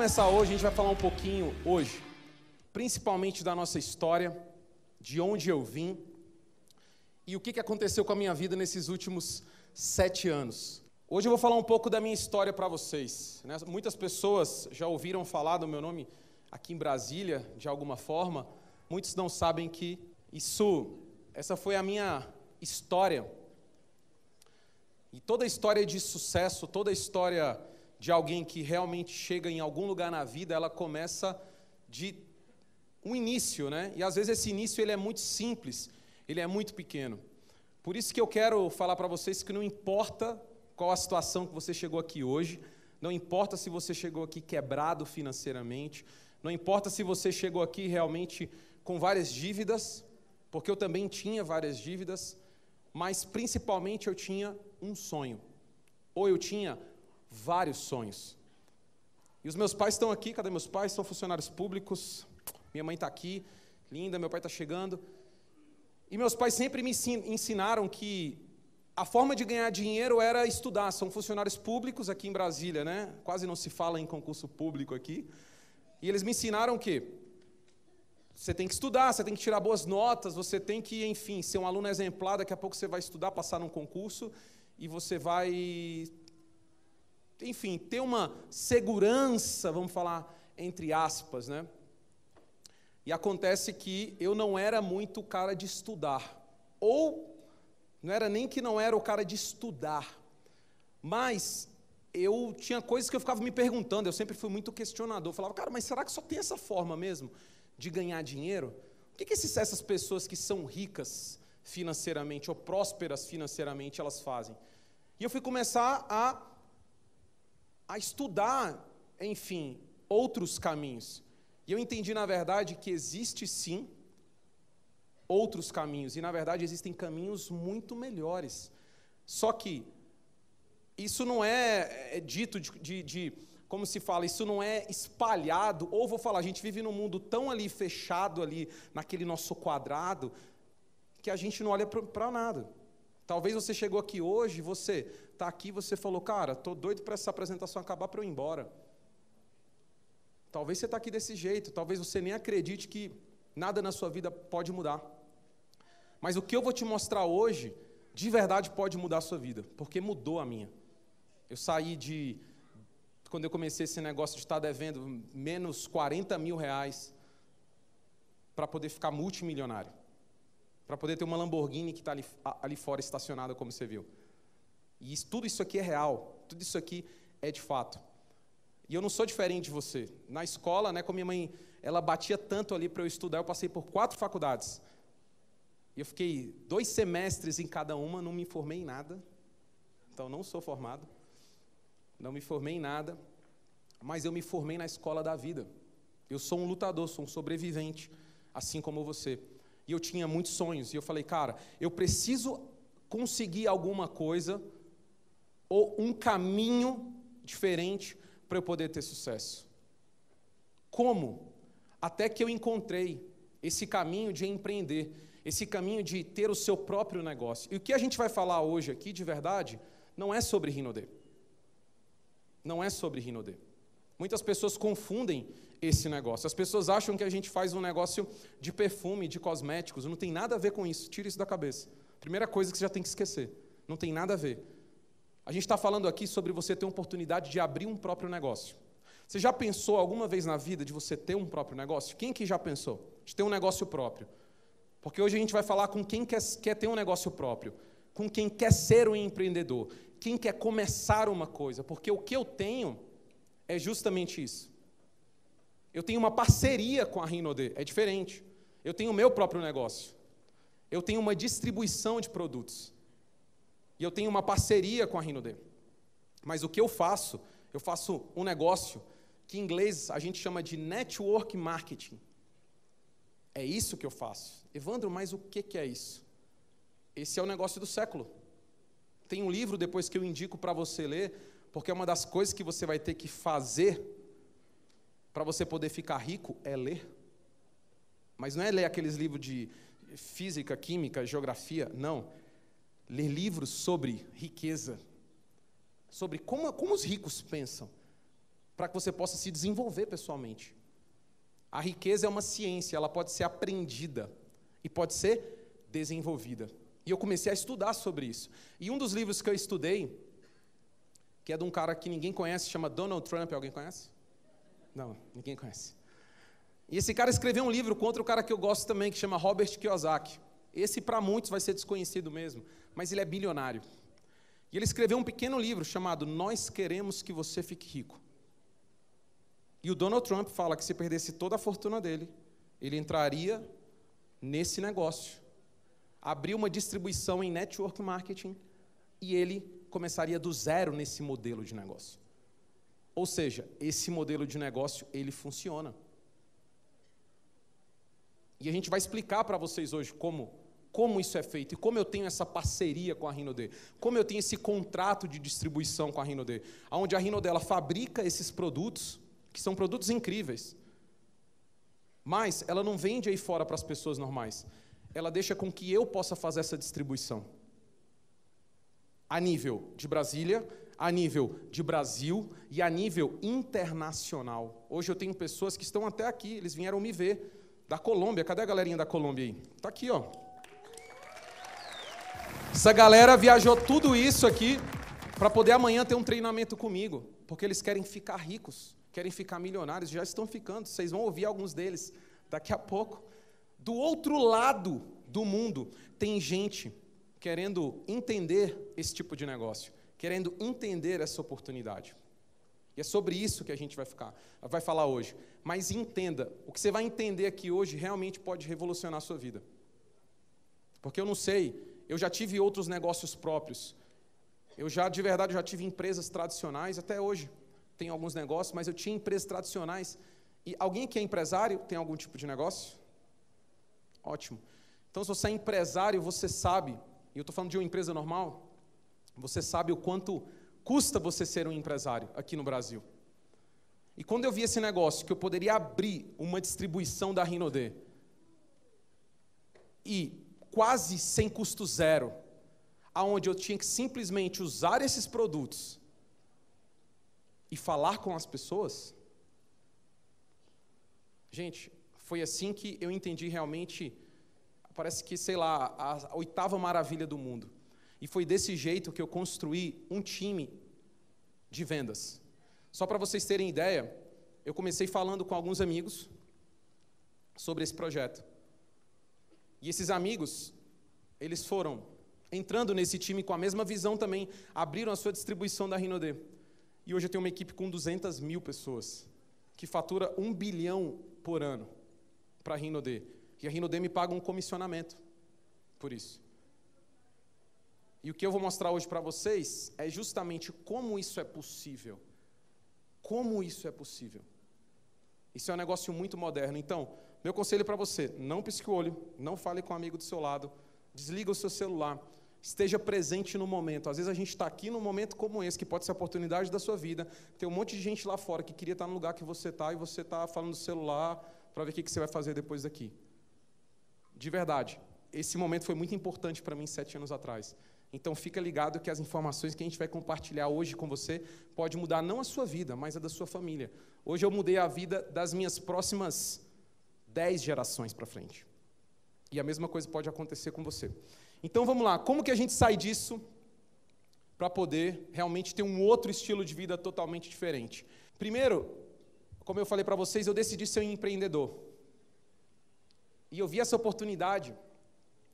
começar hoje, a gente vai falar um pouquinho hoje, principalmente da nossa história, de onde eu vim e o que aconteceu com a minha vida nesses últimos sete anos. Hoje eu vou falar um pouco da minha história para vocês. Né? Muitas pessoas já ouviram falar do meu nome aqui em Brasília, de alguma forma. Muitos não sabem que isso, essa foi a minha história. E toda a história de sucesso, toda a história de alguém que realmente chega em algum lugar na vida, ela começa de um início, né? E às vezes esse início ele é muito simples, ele é muito pequeno. Por isso que eu quero falar para vocês que não importa qual a situação que você chegou aqui hoje, não importa se você chegou aqui quebrado financeiramente, não importa se você chegou aqui realmente com várias dívidas, porque eu também tinha várias dívidas, mas principalmente eu tinha um sonho. Ou eu tinha vários sonhos. E os meus pais estão aqui, cadê meus pais? São funcionários públicos. Minha mãe está aqui, linda, meu pai está chegando. E meus pais sempre me ensinaram que a forma de ganhar dinheiro era estudar. São funcionários públicos aqui em Brasília, né? Quase não se fala em concurso público aqui. E eles me ensinaram que você tem que estudar, você tem que tirar boas notas, você tem que, enfim, ser um aluno exemplar. Daqui a pouco você vai estudar, passar num concurso e você vai enfim, ter uma segurança, vamos falar entre aspas, né? E acontece que eu não era muito o cara de estudar, ou não era nem que não era o cara de estudar, mas eu tinha coisas que eu ficava me perguntando, eu sempre fui muito questionador, eu falava, cara, mas será que só tem essa forma mesmo de ganhar dinheiro? O que, que esses, essas pessoas que são ricas financeiramente ou prósperas financeiramente elas fazem? E eu fui começar a a estudar, enfim, outros caminhos. E eu entendi, na verdade, que existe sim outros caminhos, e na verdade existem caminhos muito melhores. Só que isso não é, é dito de, de, de, como se fala, isso não é espalhado, ou vou falar, a gente vive num mundo tão ali fechado ali, naquele nosso quadrado, que a gente não olha para nada. Talvez você chegou aqui hoje, você está aqui, você falou, cara, estou doido para essa apresentação acabar para eu ir embora. Talvez você está aqui desse jeito, talvez você nem acredite que nada na sua vida pode mudar. Mas o que eu vou te mostrar hoje, de verdade pode mudar a sua vida, porque mudou a minha. Eu saí de, quando eu comecei esse negócio de estar devendo menos 40 mil reais, para poder ficar multimilionário para poder ter uma Lamborghini que está ali, ali fora estacionada, como você viu. E isso, tudo isso aqui é real, tudo isso aqui é de fato. E eu não sou diferente de você. Na escola, né, com minha mãe, ela batia tanto ali para eu estudar, eu passei por quatro faculdades. E eu fiquei dois semestres em cada uma, não me formei em nada. Então, não sou formado. Não me formei em nada. Mas eu me formei na escola da vida. Eu sou um lutador, sou um sobrevivente, assim como você e eu tinha muitos sonhos. E eu falei, cara, eu preciso conseguir alguma coisa ou um caminho diferente para eu poder ter sucesso. Como? Até que eu encontrei esse caminho de empreender, esse caminho de ter o seu próprio negócio. E o que a gente vai falar hoje aqui, de verdade, não é sobre Rinode. Não é sobre Rinode. Muitas pessoas confundem esse negócio. As pessoas acham que a gente faz um negócio de perfume, de cosméticos, não tem nada a ver com isso. Tira isso da cabeça. Primeira coisa que você já tem que esquecer. Não tem nada a ver. A gente está falando aqui sobre você ter a oportunidade de abrir um próprio negócio. Você já pensou alguma vez na vida de você ter um próprio negócio? Quem que já pensou? De ter um negócio próprio. Porque hoje a gente vai falar com quem quer, quer ter um negócio próprio, com quem quer ser um empreendedor, quem quer começar uma coisa. Porque o que eu tenho é justamente isso. Eu tenho uma parceria com a Rinode, é diferente. Eu tenho o meu próprio negócio. Eu tenho uma distribuição de produtos. E eu tenho uma parceria com a Rinode. Mas o que eu faço? Eu faço um negócio que em inglês a gente chama de network marketing. É isso que eu faço. Evandro, mas o que, que é isso? Esse é o negócio do século. Tem um livro depois que eu indico para você ler, porque é uma das coisas que você vai ter que fazer para você poder ficar rico é ler. Mas não é ler aqueles livros de física, química, geografia, não. Ler livros sobre riqueza, sobre como, como os ricos pensam, para que você possa se desenvolver pessoalmente. A riqueza é uma ciência, ela pode ser aprendida e pode ser desenvolvida. E eu comecei a estudar sobre isso. E um dos livros que eu estudei, que é de um cara que ninguém conhece, chama Donald Trump, alguém conhece? Não, ninguém conhece. E esse cara escreveu um livro contra o cara que eu gosto também, que chama Robert Kiyosaki. Esse, para muitos, vai ser desconhecido mesmo, mas ele é bilionário. E ele escreveu um pequeno livro chamado Nós Queremos Que Você Fique Rico. E o Donald Trump fala que se perdesse toda a fortuna dele, ele entraria nesse negócio, abriu uma distribuição em network marketing e ele começaria do zero nesse modelo de negócio. Ou seja, esse modelo de negócio ele funciona. E a gente vai explicar para vocês hoje como como isso é feito e como eu tenho essa parceria com a Rinode, como eu tenho esse contrato de distribuição com a Rinode, onde a Rinode ela fabrica esses produtos que são produtos incríveis, mas ela não vende aí fora para as pessoas normais. Ela deixa com que eu possa fazer essa distribuição a nível de Brasília, a nível de Brasil e a nível internacional. Hoje eu tenho pessoas que estão até aqui, eles vieram me ver. Da Colômbia, cadê a galerinha da Colômbia aí? Tá aqui, ó. Essa galera viajou tudo isso aqui para poder amanhã ter um treinamento comigo, porque eles querem ficar ricos, querem ficar milionários, já estão ficando. Vocês vão ouvir alguns deles daqui a pouco. Do outro lado do mundo tem gente querendo entender esse tipo de negócio querendo entender essa oportunidade. E é sobre isso que a gente vai ficar, vai falar hoje. Mas entenda, o que você vai entender aqui hoje realmente pode revolucionar a sua vida. Porque eu não sei, eu já tive outros negócios próprios. Eu já de verdade já tive empresas tradicionais até hoje. Tenho alguns negócios, mas eu tinha empresas tradicionais. E alguém que é empresário tem algum tipo de negócio? Ótimo. Então, se você é empresário, você sabe. E eu estou falando de uma empresa normal, você sabe o quanto custa você ser um empresário aqui no Brasil. E quando eu vi esse negócio, que eu poderia abrir uma distribuição da D e quase sem custo zero, aonde eu tinha que simplesmente usar esses produtos e falar com as pessoas. Gente, foi assim que eu entendi realmente, parece que, sei lá, a oitava maravilha do mundo. E foi desse jeito que eu construí um time de vendas. Só para vocês terem ideia, eu comecei falando com alguns amigos sobre esse projeto. E esses amigos, eles foram entrando nesse time com a mesma visão também, abriram a sua distribuição da Rinode. E hoje eu tenho uma equipe com 200 mil pessoas, que fatura um bilhão por ano para a Rinode. E a Rinode me paga um comissionamento por isso. E o que eu vou mostrar hoje para vocês é justamente como isso é possível. Como isso é possível. Isso é um negócio muito moderno. Então, meu conselho para você: não pisque o olho, não fale com um amigo do seu lado, desliga o seu celular, esteja presente no momento. Às vezes a gente está aqui num momento como esse, que pode ser a oportunidade da sua vida. Tem um monte de gente lá fora que queria estar tá no lugar que você está e você está falando do celular para ver o que, que você vai fazer depois daqui. De verdade, esse momento foi muito importante para mim sete anos atrás. Então fica ligado que as informações que a gente vai compartilhar hoje com você pode mudar não a sua vida, mas a da sua família. Hoje eu mudei a vida das minhas próximas dez gerações para frente. E a mesma coisa pode acontecer com você. Então vamos lá, como que a gente sai disso para poder realmente ter um outro estilo de vida totalmente diferente? Primeiro, como eu falei para vocês, eu decidi ser um empreendedor. E eu vi essa oportunidade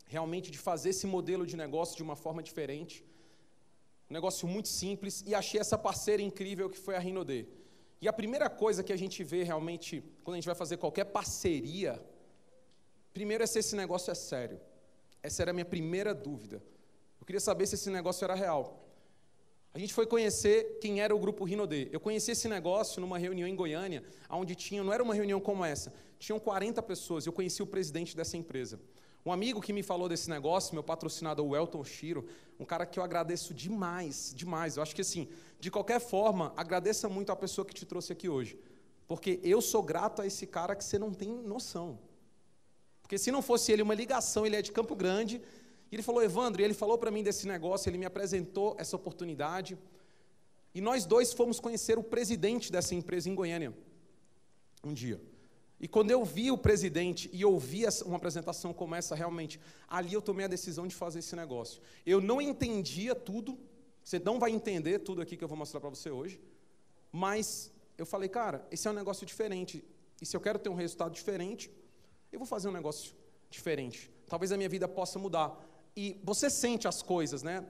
realmente de fazer esse modelo de negócio de uma forma diferente. Um negócio muito simples e achei essa parceira incrível que foi a Rinode. E a primeira coisa que a gente vê realmente quando a gente vai fazer qualquer parceria, primeiro é se esse negócio é sério. Essa era a minha primeira dúvida. Eu queria saber se esse negócio era real. A gente foi conhecer quem era o grupo Rinode. Eu conheci esse negócio numa reunião em Goiânia, onde tinha, não era uma reunião como essa, tinham 40 pessoas. Eu conheci o presidente dessa empresa. Um amigo que me falou desse negócio, meu patrocinador, o Elton Shiro, um cara que eu agradeço demais, demais. Eu acho que assim, de qualquer forma, agradeça muito a pessoa que te trouxe aqui hoje. Porque eu sou grato a esse cara que você não tem noção. Porque se não fosse ele uma ligação, ele é de Campo Grande, e ele falou, Evandro, e ele falou para mim desse negócio, ele me apresentou essa oportunidade. E nós dois fomos conhecer o presidente dessa empresa em Goiânia, um dia. E quando eu vi o presidente e ouvi uma apresentação como essa, realmente, ali eu tomei a decisão de fazer esse negócio. Eu não entendia tudo, você não vai entender tudo aqui que eu vou mostrar para você hoje, mas eu falei, cara, esse é um negócio diferente. E se eu quero ter um resultado diferente, eu vou fazer um negócio diferente. Talvez a minha vida possa mudar. E você sente as coisas, né?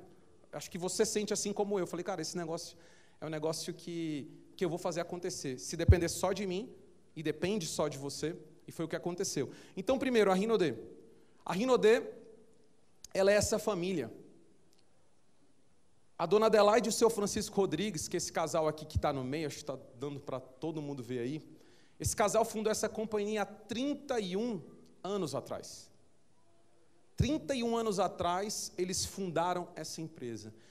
Acho que você sente assim como eu. Eu falei, cara, esse negócio é um negócio que, que eu vou fazer acontecer. Se depender só de mim, e depende só de você, e foi o que aconteceu. Então, primeiro, a Rinodê. A Rinodê, ela é essa família. A dona Adelaide e o seu Francisco Rodrigues, que é esse casal aqui que está no meio, acho que está dando para todo mundo ver aí. Esse casal fundou essa companhia há 31 anos atrás. 31 anos atrás, eles fundaram essa empresa.